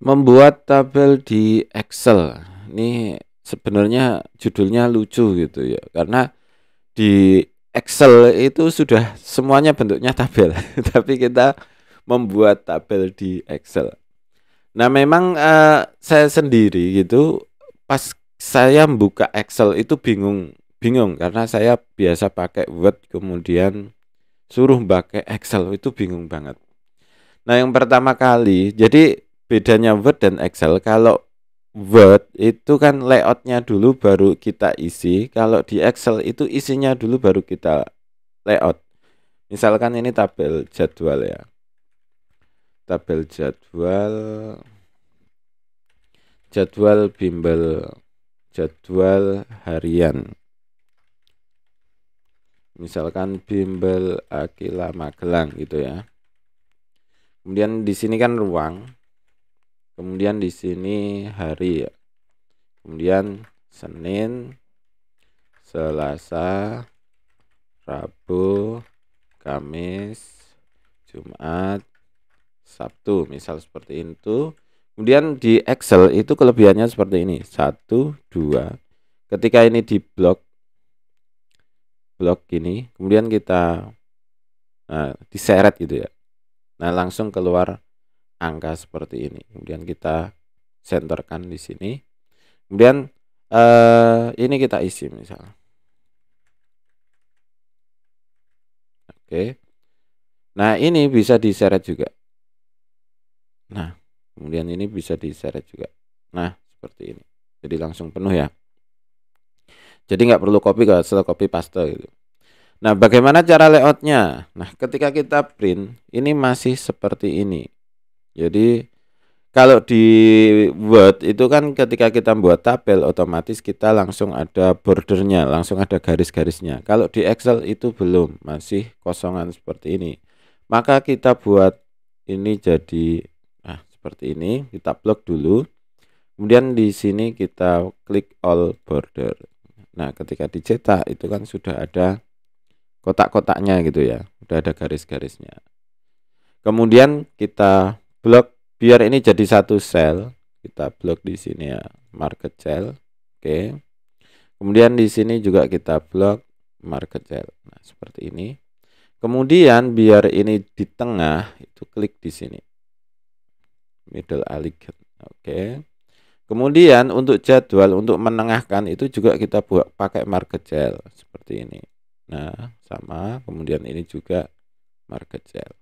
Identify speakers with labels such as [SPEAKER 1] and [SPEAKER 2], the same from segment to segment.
[SPEAKER 1] membuat tabel di Excel. Ini sebenarnya judulnya lucu gitu ya, karena di Excel itu sudah semuanya bentuknya tabel, tapi kita membuat tabel di Excel. Nah, memang uh, saya sendiri gitu pas saya buka Excel itu bingung, bingung karena saya biasa pakai Word kemudian suruh pakai Excel itu bingung banget. Nah, yang pertama kali, jadi bedanya Word dan Excel kalau Word itu kan layoutnya dulu baru kita isi kalau di Excel itu isinya dulu baru kita layout misalkan ini tabel jadwal ya tabel jadwal jadwal bimbel jadwal harian misalkan bimbel Akila Magelang gitu ya kemudian di sini kan ruang kemudian di sini hari ya kemudian Senin Selasa Rabu Kamis Jumat Sabtu misal seperti itu kemudian di Excel itu kelebihannya seperti ini satu dua ketika ini di blok blok ini kemudian kita nah, diseret gitu ya nah langsung keluar angka seperti ini. Kemudian kita centerkan di sini. Kemudian eh, ini kita isi misal. Oke. Nah, ini bisa diseret juga. Nah, kemudian ini bisa diseret juga. Nah, seperti ini. Jadi langsung penuh ya. Jadi nggak perlu copy ke setelah copy paste gitu. Nah, bagaimana cara layoutnya? Nah, ketika kita print, ini masih seperti ini. Jadi kalau di Word itu kan ketika kita buat tabel otomatis kita langsung ada bordernya, langsung ada garis-garisnya. Kalau di Excel itu belum, masih kosongan seperti ini. Maka kita buat ini jadi nah seperti ini, kita blok dulu. Kemudian di sini kita klik all border. Nah, ketika dicetak itu kan sudah ada kotak-kotaknya gitu ya, sudah ada garis-garisnya. Kemudian kita blok biar ini jadi satu sel kita blok di sini ya market cell oke kemudian di sini juga kita blok market cell nah seperti ini kemudian biar ini di tengah itu klik di sini middle alleged oke kemudian untuk jadwal untuk menengahkan itu juga kita buat pakai market cell seperti ini nah sama kemudian ini juga market cell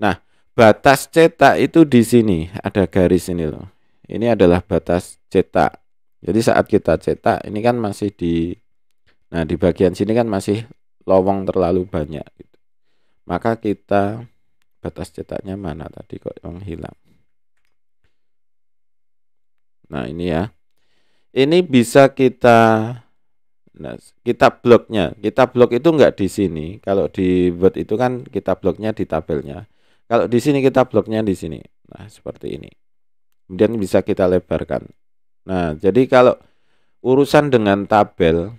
[SPEAKER 1] nah batas cetak itu di sini ada garis ini loh ini adalah batas cetak jadi saat kita cetak ini kan masih di nah di bagian sini kan masih lowong terlalu banyak gitu. maka kita batas cetaknya mana tadi kok yang hilang nah ini ya ini bisa kita nah, kita bloknya kita blok itu enggak di sini kalau di word itu kan kita bloknya di tabelnya kalau di sini kita bloknya di sini. Nah, seperti ini. Kemudian bisa kita lebarkan. Nah, jadi kalau urusan dengan tabel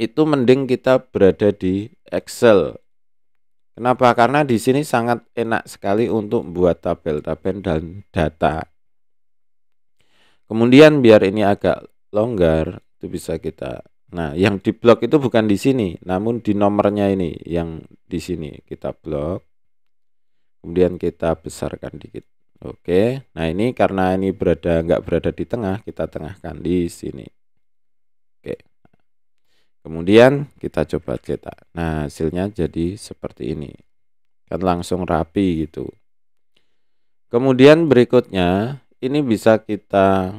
[SPEAKER 1] itu mending kita berada di Excel. Kenapa? Karena di sini sangat enak sekali untuk buat tabel-tabel dan data. Kemudian biar ini agak longgar, itu bisa kita Nah, yang di blok itu bukan di sini, namun di nomornya ini yang di sini kita blok kemudian kita besarkan dikit oke nah ini karena ini berada nggak berada di tengah kita tengahkan di sini oke kemudian kita coba cetak nah hasilnya jadi seperti ini kan langsung rapi gitu kemudian berikutnya ini bisa kita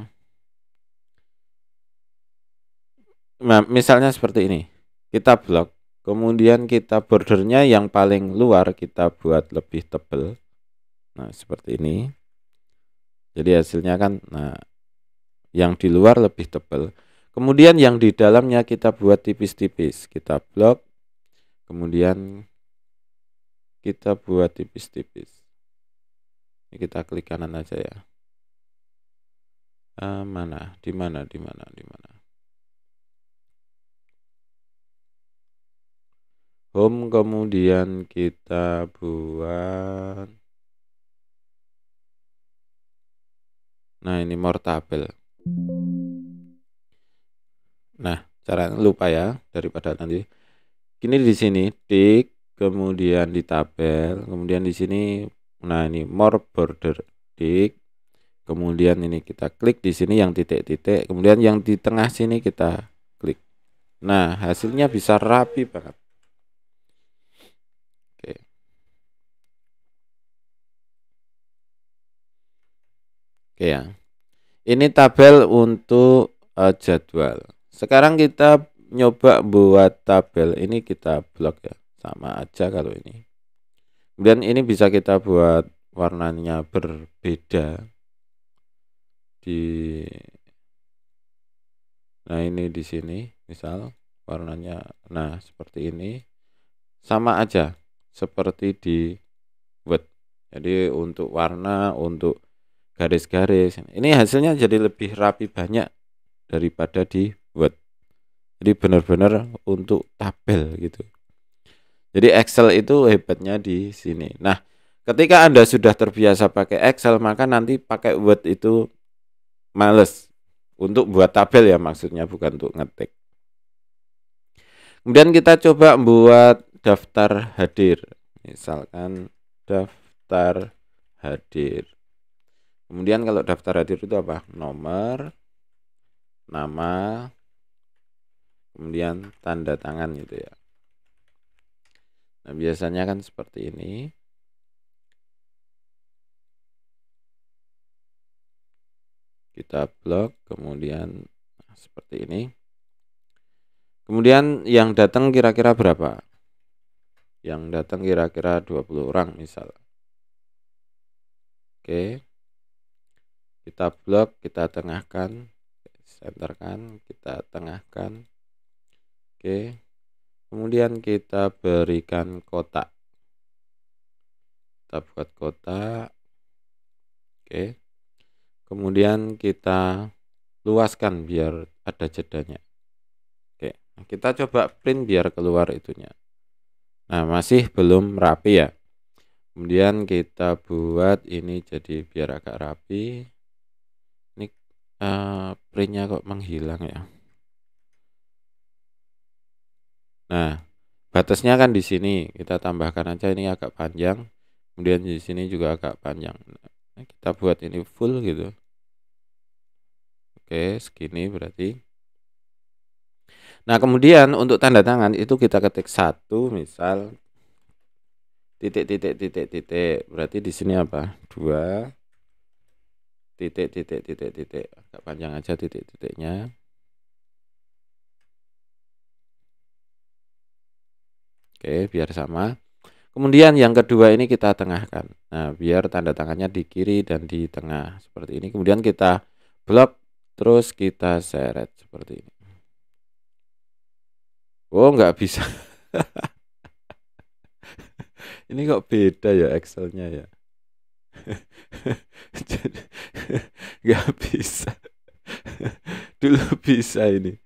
[SPEAKER 1] nah, misalnya seperti ini kita blok kemudian kita bordernya yang paling luar kita buat lebih tebal nah seperti ini jadi hasilnya kan nah yang di luar lebih tebal kemudian yang di dalamnya kita buat tipis-tipis kita blok kemudian kita buat tipis-tipis kita klik kanan aja ya uh, mana di mana di mana di mana home kemudian kita buat nah ini more tabel nah cara lupa ya daripada nanti Kini di sini dik kemudian di tabel kemudian di sini nah ini more border dik kemudian ini kita klik di sini yang titik-titik kemudian yang di tengah sini kita klik nah hasilnya bisa rapi banget Oke ya. Ini tabel untuk uh, jadwal. Sekarang kita nyoba buat tabel ini kita blok ya. Sama aja kalau ini. Kemudian ini bisa kita buat warnanya berbeda di Nah, ini di sini misal warnanya nah seperti ini. Sama aja seperti di Word. Jadi untuk warna, untuk garis-garis ini hasilnya jadi lebih rapi banyak daripada di Word. jadi benar-benar untuk tabel gitu jadi Excel itu hebatnya di sini nah ketika anda sudah terbiasa pakai Excel maka nanti pakai Word itu males untuk buat tabel ya maksudnya bukan untuk ngetik kemudian kita coba buat daftar hadir misalkan daftar hadir Kemudian kalau daftar hadir itu apa? Nomor, nama, kemudian tanda tangan gitu ya. Nah, biasanya kan seperti ini. Kita blok, kemudian seperti ini. Kemudian yang datang kira-kira berapa? Yang datang kira-kira 20 orang misal. Oke. Okay kita blok kita tengahkan centerkan kita tengahkan oke kemudian kita berikan kotak kita buat kotak oke kemudian kita luaskan biar ada jedanya oke nah, kita coba print biar keluar itunya nah masih belum rapi ya kemudian kita buat ini jadi biar agak rapi uh, printnya kok menghilang ya nah batasnya kan di sini kita tambahkan aja ini agak panjang kemudian di sini juga agak panjang nah, kita buat ini full gitu oke segini berarti nah kemudian untuk tanda tangan itu kita ketik satu misal titik titik titik titik berarti di sini apa dua titik titik titik titik agak panjang aja titik titiknya oke biar sama kemudian yang kedua ini kita tengahkan nah biar tanda tangannya di kiri dan di tengah seperti ini kemudian kita blok terus kita seret seperti ini oh nggak bisa ini kok beda ya Excelnya ya nggak bisa dulu bisa ini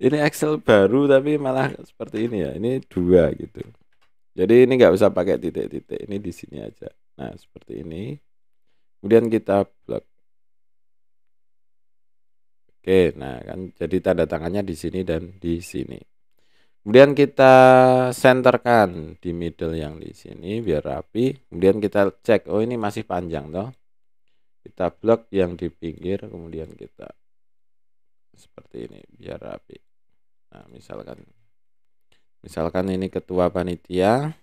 [SPEAKER 1] ini Excel baru tapi malah seperti ini ya ini dua gitu jadi ini nggak usah pakai titik-titik ini di sini aja nah seperti ini kemudian kita blok oke nah kan jadi tanda tangannya di sini dan di sini kemudian kita senterkan di middle yang di sini biar rapi kemudian kita cek oh ini masih panjang toh kita blok yang di pinggir kemudian kita seperti ini biar rapi nah misalkan misalkan ini ketua panitia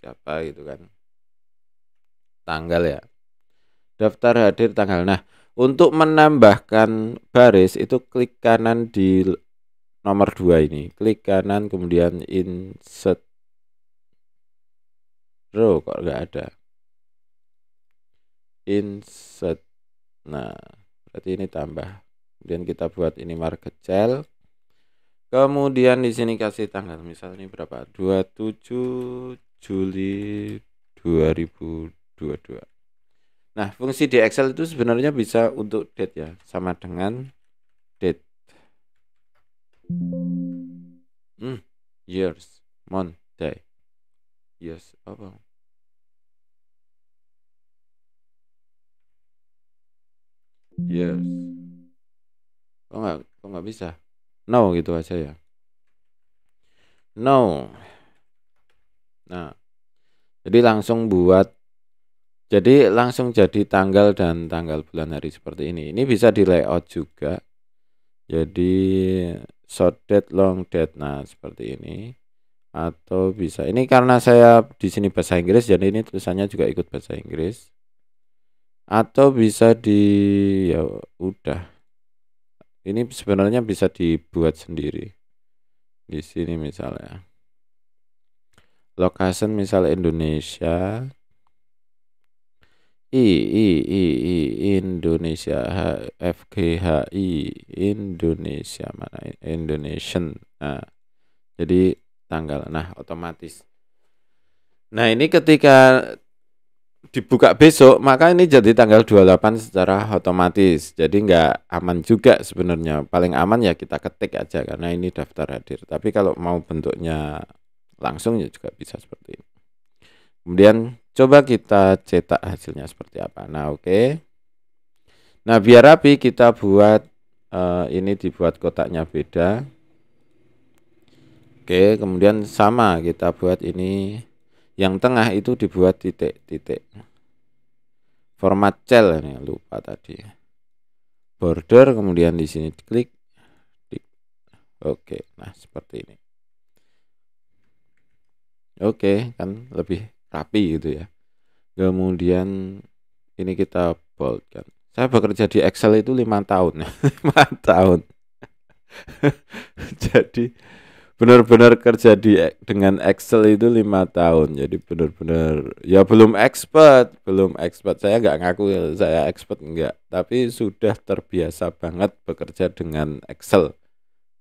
[SPEAKER 1] siapa gitu kan tanggal ya daftar hadir tanggal nah untuk menambahkan baris itu klik kanan di nomor dua ini klik kanan kemudian insert Bro, kok nggak ada? Insert. Nah, berarti ini tambah. Kemudian kita buat ini market cell. Kemudian di sini kasih tanggal. Misalnya ini berapa? 27 Juli 2022. Nah, fungsi di Excel itu sebenarnya bisa untuk date ya, sama dengan date. Hmm, years, month, day yes apa yes kok nggak kok nggak bisa no gitu aja ya no nah jadi langsung buat jadi langsung jadi tanggal dan tanggal bulan hari seperti ini ini bisa di layout juga jadi short date long date nah seperti ini atau bisa ini karena saya di sini bahasa Inggris jadi ini tulisannya juga ikut bahasa Inggris atau bisa di ya udah ini sebenarnya bisa dibuat sendiri di sini misalnya lokasi misal Indonesia I I I I Indonesia H F G H I Indonesia mana Indonesian nah jadi tanggal. Nah, otomatis. Nah, ini ketika dibuka besok, maka ini jadi tanggal 28 secara otomatis. Jadi nggak aman juga sebenarnya. Paling aman ya kita ketik aja karena ini daftar hadir. Tapi kalau mau bentuknya langsung ya juga bisa seperti ini. Kemudian coba kita cetak hasilnya seperti apa. Nah, oke. Okay. Nah, biar rapi kita buat uh, ini dibuat kotaknya beda. Oke, kemudian sama kita buat ini yang tengah itu dibuat titik-titik. Format cell ini lupa tadi. Border kemudian di sini diklik. Oke, nah seperti ini. Oke, kan lebih rapi gitu ya. Kemudian ini kita boldkan. Saya bekerja di Excel itu lima tahun, ya, lima tahun. Jadi benar-benar kerja di dengan Excel itu lima tahun jadi benar-benar ya belum expert belum expert saya nggak ngaku ya, saya expert nggak tapi sudah terbiasa banget bekerja dengan Excel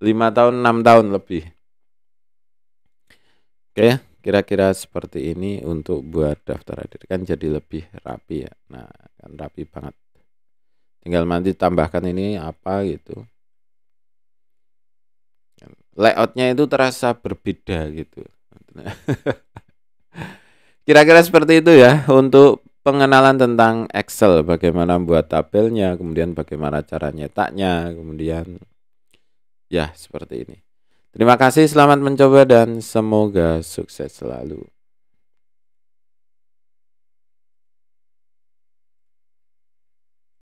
[SPEAKER 1] lima tahun enam tahun lebih oke kira-kira seperti ini untuk buat daftar hadir kan jadi lebih rapi ya nah kan rapi banget tinggal nanti tambahkan ini apa gitu layoutnya itu terasa berbeda gitu. Kira-kira seperti itu ya untuk pengenalan tentang Excel, bagaimana membuat tabelnya, kemudian bagaimana cara nyetaknya, kemudian ya seperti ini. Terima kasih, selamat mencoba dan semoga sukses selalu.